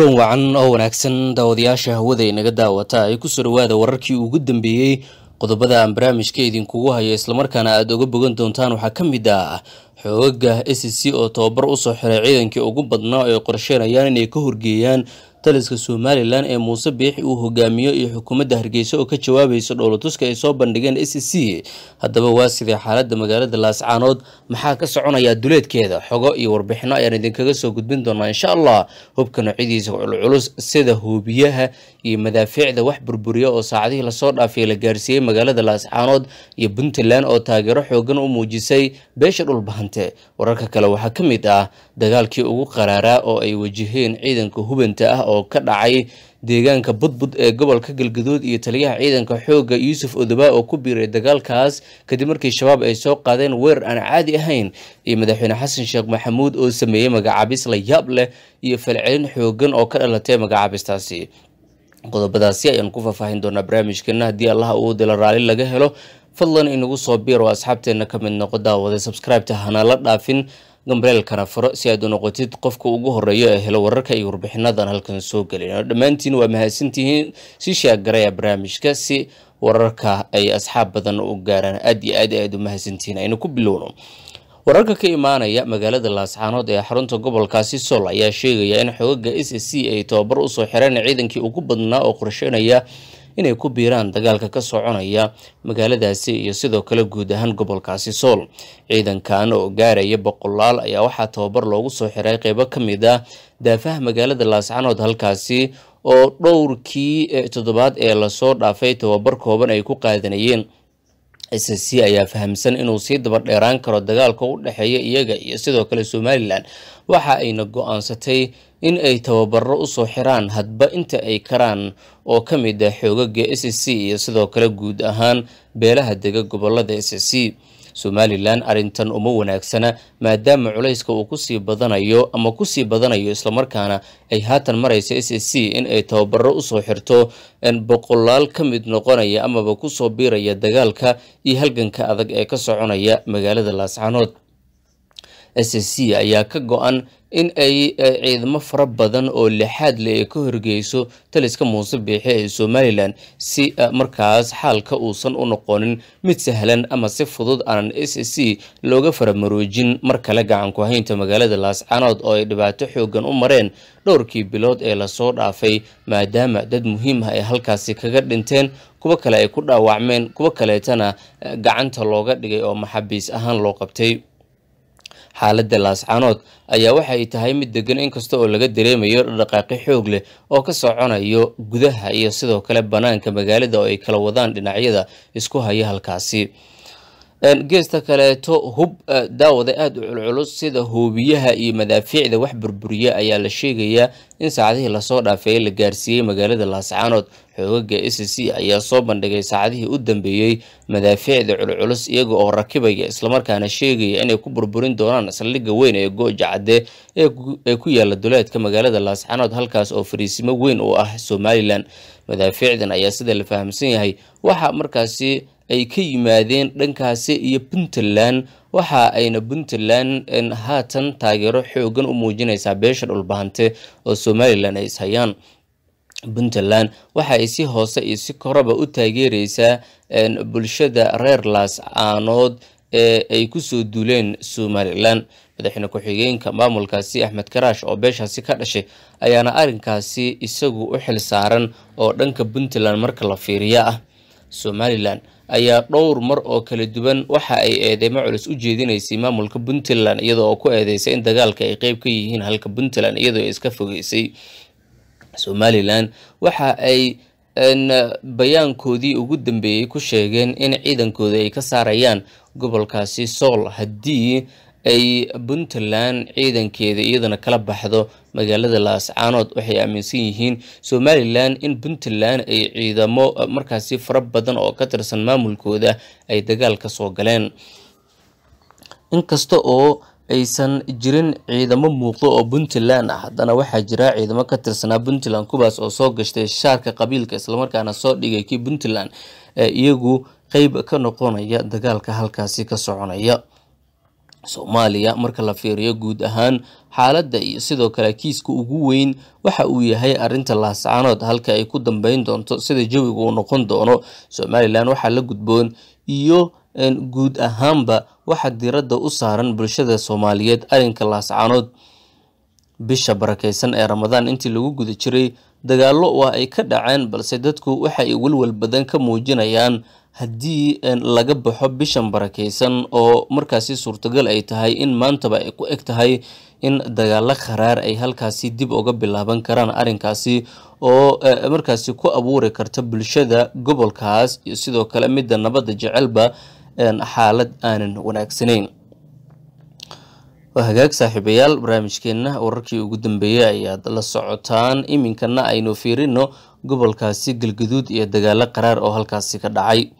kulan wacan oo wanaagsan daawadayaasha hawada inaga daawata ay kusoo dhawaada wararkii ugu dambeeyey qodobada aan barnaamijka idinkugu haya islamarkaana aada uga bogan doontaan waxaa ka mid ah xoogaga s e c oo tababar usoo xiray ciidankii ugu badnaa oo ay qorsheenayaan inay ka horgeeyaan taliska somalilan ee muuse biixi uu hogaamiyo iyo xukuumadda hargeysa oo ka jawaabaysa dhowlatuska ay soo bandhigeen s c haddaba waa sidee xaaladda magaalada laascaanood maxaa ka soconayaa duleedkeeda xogo iyo warbixino ayaan idinkaga soo gudbin doonaa insha allah hubka noocyadiisa culculus sida hoobiyaha iyo madaafiicda wax burburiya oo saacadihii lasoo dhaafay la gaarsiiyey magaalada laascaanood iyo puntland oo taageero xoogan u muujisay beesha dhulbahante wararka kale waxaa ka mid ah dagaalkii ugu qaraaraa oo ay wajaheen ciidanka hubanta ah oo ka dhacay deegaanka budbud ee gobolka galgaduud iyo taliyaha ciidanka xoogga yuusuf odobaa oo ku biiray dagaalkaas kadib markii shabaab ay soo qaadeen weerar aan caadi ahayn iyo madaxweyne xasan sheekh maxamuud oo sameeyey magacaabis la yaab leh iyo falcelin xoogan oo ka dhalatay magacaabistaasi qodobadaasi ayaan ku faahfaahin doonaa barnaamijkeena haddii allaha uu dila raali laga helo fadlan inagu soo biir oo asxaabteenna ka mid noqo daawada sabscribe-ta hana la dhaafin gambreel kana si aad u noqotid qofka ugu horeeyo ee helo wararka iyo warbixinadan halkan soo gelin dhammaantiin waa mahadsantihiin si shaagaraya barnaamijka si wararka ay asxaab badan u gaaraan aad iyo aad aad u mahadsantihiin aynu ku bilowno wararka ka imaanaya magaalada laascaanood ee xarunta gobolkaasi sool ayaa sheegaya in xoogaga s c ay tababar usoo xireen ciidankii ugu badnaa oo qorsheynaya inay ku biiraan dagaalka ka soconaya magaaladaasi iyo sidoo kale guud ahaan gobolkaasi sool ciidankan oo gaaraya boqolaal ayaa waxaa tababar loogu soo xiray qeybo ka mid ah daafaha magaalada laascanood halkaasi oo dhowrkii eh, toddobaad ee lasoo dhaafay tababar kooban ay ku qaadanayeen s c ayaa fahamsan inuu sii daba dheeraan karo dagaalka u dhexeeya iyaga iyo sidoo kale somalilan waxa ayna go-aansatay in ay tababarro usoo xiraan hadba inta ay karaan oo ka mid ah xoogaga s c iyo sidoo kale guud ahaan beelaha dega gobolada s c somalilan arrintan uma wanaagsana maadaama culayska uu kusii badanayo ama kusii badanayo islamarkaana ay haatan maraysa s s c in ay tababarro usoo xirto boqolaal ka mid noqonaya amaba kusoo biiraya dagaalka iyo halganka adag ee ka soconaya magaalada laascaanood s s c ayaa ka go-an in ay e, ciidamo fara badan oo lixaad le ay ka horgeyso taliska muuse biixe ee somalilan si e, markaas xaalka uusan u noqonin mid sahlan ama si fudud aanan s c looga faramaroojin mar kale gacan ku haynta magaalada laascanood oo ay dhibaato xooggan u mareen dhowrkii bilood ee lasoo dhaafay maadaama dad muhiim ah ay halkaasi kaga dhinteen kuwo kale ay ku dhaawacmeen kuwo kaleetana e, gacanta looga dhigay oo maxabiis ahaan loo qabtay xaaladda laascanood ayaa waxa ay tahay mid degan inkasta oo laga dareemayo dhaqaaqi xoog leh oo ka soconayo gudaha iyo sidoo kale bannaanka magaalada oo ay kala wadaan dhinacyada isku haya halkaasi geesta kaleeto hub e, daawada aada u culculus sida hoobiyaha iyo madaafiicda wax burburiya ayaa la sheegayaa in saacadihii lasoo dhaafeeyey la gaarsiiyey magaalada laascaanood xoogaga s c ayaa soo bandhigay saacadihii u dambeeyey madaafiicda culculus iyaga oo rakibaya islamarkaana sheegaya inay ku burburin doonaan saldhiga weyn ee gooja cadde ee ku yaala duleedka magaalada laascaanood halkaas oo fariisimo weyn u ah somalilan madaafiicdan ayaa sida la fahamsan yahay waxaa markaasi ay ka yimaadeen dhankaasi iyo puntland waxa ayna puntland haatan taageero xoogan u muujinaysaa beesha dhulbahante oo somalilan ay ishayaan puntland waxa ay si hoose iyo si koraba u taageereysaa bulshada reer laas aanood ee ay kusoo duuleen somalilan madaxweyne ku-xigeenka maamulkaasi axmed karaash oo beeshaasi ka dhashay ayaana arrinkaasi isagu u xil saaran oo dhanka puntland marka la fiiriya ah somalilan ayaa dhowr mar oo kala duwan waxa ay eedeymo culus u jeedinaysay maamulka puntland iyadoo oo ku eedeysay in dagaalka ay qeyb ka yihiin halka puntland iyadoo iska fogeysay somalilan waxa ay bayaankoodii ugu dambeeyey ku sheegeen in ciidankooda ay ka saarayaan gobolkaasi sool haddii ay puntland ciidankeeda iyadana kala baxdo magaalada laascaanood waxay aaminsan yihiin somalilan in puntland ay ciidamo eh, markaasi fara badan oo ka tirsan maamulkooda ay dagaal soo galeen inkasta oo aysan jirin ciidamo muuqda oo puntland ah haddana waxaa jira ciidamo ka tirsanaa puntland kuwaas oo soo gashtay shaarka qabiilka islamarkaana soo dhigay kii puntland ee eh, iyagu qeyb ka noqonaya dagaalka halkaasi ka soconaya soomaaliya marka la fiiriyo guud ahaan xaaladda iyo sidoo kale kiiska ugu weyn waxa uu yahay arrinta laascaanood halka ay ku dambeyn doonto sida jawiga uu noqon doono somalilan waxaa la gudboon iyo guud ahaanba waxaa diradda u saaran bulshada soomaaliyeed arrinka laascaanood bisha barakeysan ee ramadaan intii lagu guda jiray dagaallo waa ay ka dhaceen balse dadku waxa ay welwel badan ka muujinayaan haddii laga baxo bishan barakeysan oo markaasi suurtagal ay tahay in maantaba ay ku eg tahay in dagaalo kharaar ay halkaasi dib uga bilaaban karaan arrinkaasi oo eh, markaasi ku abuuri karta bulshada gobolkaas iyo sidoo kale midda nabadda jecelba eh, xaalad aanan wanaagsanayn waa hagaag saaxiibayaal barnaamijkeenna wararkii ugu dambeeyey ayaad la socotaan iminkana aynu fiirino gobolkaasi galgaduud iyo dagaalo qaraar oo halkaasi ka dhacay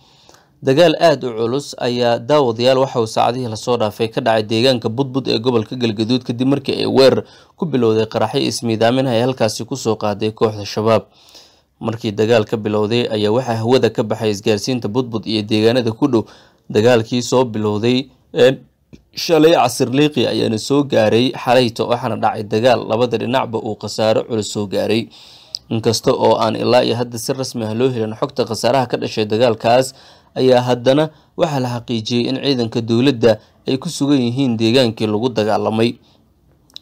dagaal aada u culus ayaa daawadayaal waxa saacadihii lasoo dhaafay ka dhacay deegaanka budbud ee gobolka galgaduud kadib markii ay weerar ku bilowday qaraxyo ismiidaaminha ee halkaasi kusoo qaaday kooxda shabaab markii dagaal ka bilowday ayaa waxaa hawada ka baxay isgaarsiinta budbud iyo deegaanada ku dhow dagaalkii soo bilowday shalay casir liiqi ayaana soo gaaray xalayta waxaana dhacay dagaal labada dhinacba uu khasaaro culus soo gaaray inkasta oo aan ilaa iyo hadda si rasmi ah loo helin xogta khasaaraha ka dhashay dagaalkaas ayaa haddana waxaa la xaqiijiyey in ciidanka dowladda ay ku sugan yihiin deegaankii lagu dagaalamay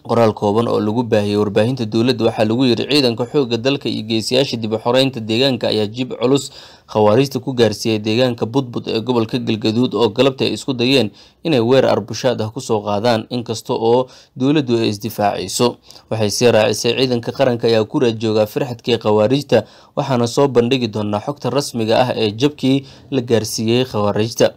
qoraal kooban oo lagu baahiyay warbaahinta dowladda waxaa lagu yidhi ciidanka xoogga dalka iyo geesiyaasha dib u xoreynta deegaanka ayaa jib culus khawaariijta ku gaarsiiyay deegaanka budbud ee gobolka galgaduud oo galabta ay isku dayeen inay weer arbushaad ah kusoo qaadaan inkasta oo dowladdu ay isdifaacayso waxay sii raacisay ciidanka qaranka ayaa ku raajoogaa firxadkii khawaariijta waxaana soo bandhigi doonaa xogta rasmiga ah ee jabkii la gaarsiiyey khawaariijta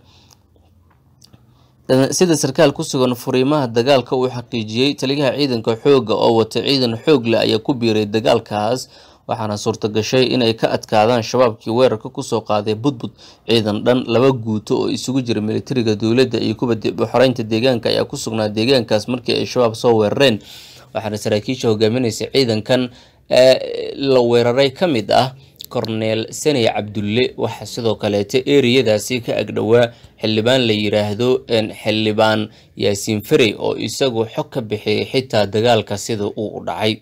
sida sarkaal ku sugan furiimaha dagaalka uu xaqiijiyey taliyaha ciidanka xoogga oo wata ciidan xoog leh ayaa ku biiray dagaalkaas waxaana suurtogashay inay ka adkaadaan shabaabkii weerarka kusoo qaaday budbud ciidan dhan laba guuto oo isugu jira militariga dowladda iyo kuwa dib u xoreynta deegaanka ayaa ku sugnaa deegaankaas markii ay shabaab soo weerareen waxaana saraakiisha hogaaminaysa ciidankan ee la weeraray ka mid ah korneel saney cabdulle waxaa sidoo kaleeta eriyadaasi ka agdhowaa xildhibaan la yiraahdo xildhibaan yaasiin farey oo isagu xog ka bixiyay xitaa dagaalka sida uu u dhacay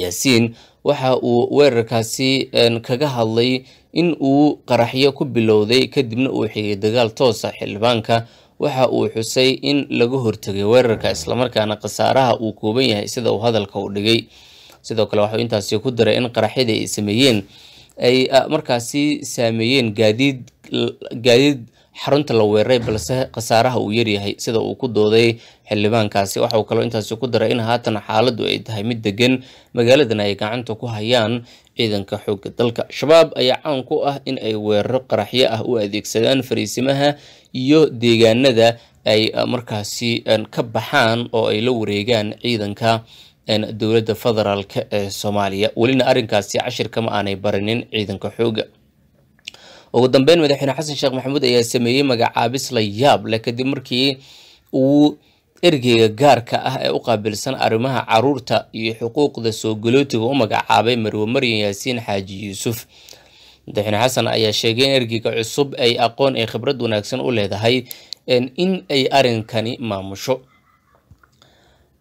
yaasiin waxa uu weerarkaasi kaga hadlay in uu qaraxyo ku bilowday kadibna uu xigay dagaal toosa ah xildhibaanka waxa uu xusay in lagu hortegay weerarka islamarkaana khasaaraha uu kooban yahay sida uu hadalka u dhigay sidoo kale waxuu intaasi ku daray in qaraxyadii ay sameeyeen ay ah, markaasi saameeyeen gaadiid gaadiid xarunta la weeraray balse khasaaraha uu yaryahay sida uu ku dooday xildhibaankaasi waxauu kaloo intaasi ku daray in haatan xaaladu ay tahay mid degan magaaladana ay gacanta ku hayaan ciidanka xoogga dalka shabaab ayaa caan ku ah in ay weeraro qaraxyo ah u adeegsadaan fariisimaha iyo deegaanada ay ah, markaasi ka baxaan oo ay la wareegaan ciidanka dowladda federaalk ee soomaaliya welina arrinkaasi cashirka ma aanay barinin ciidanka xooga ugu dambeyn madaxweyne xasan sheekh maxamuud ayaa sameeyey magacaabis la yaab leh kadib markii uu ergeyga gaarka ah ee u qaabilsan arrimaha caruurta iyo xuquuqda soo galootiga u magacaabay marwe maryan yaasiin xaaji yuusuf madaxweyne xasan ayaa sheegay in ergeyga cusub ay aqoon iyo khibrad wanaagsan u leedahay in ay arrinkani maamusho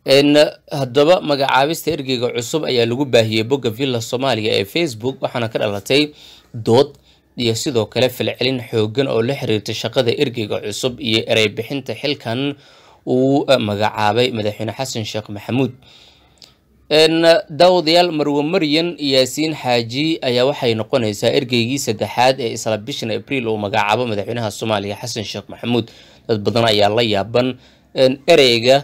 haddaba magacaabista ergeyga cusub ayaa lagu baahiyey bogga villa soomaaliya ee facebook waxaana ka dhalatay dood iyo sidoo kale falcelin xooggan oo la xiriirta shaqada ergeyga cusub iyo ereybixinta xilkan uu magacaabay madaxweyne xasan sheekh maxamuud daawadayaal marwe maryan yaasiin xaaji ayaa waxay noqonaysaa ergeygii saddexaad ee isla bishan abriil uu magacaabo madaxweynaha soomaaliya xasan sheekh maxamuud dad badan ayaa la yaaban ereyga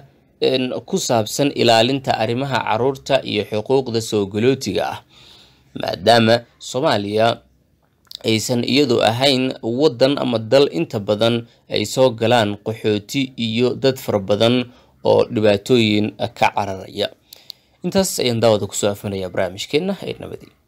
ku saabsan ilaalinta arrimaha caruurta iyo xuquuqda soo galootiga ah maadaama soomaaliya aysan iyadu ahayn waddan ama dal inta badan ay soo galaan qaxooti iyo dad fara badan oo dhibaatooyin ka cararaya intaas ayaan daawada kusoo afanayaa barnaamijkeenna ee nabadi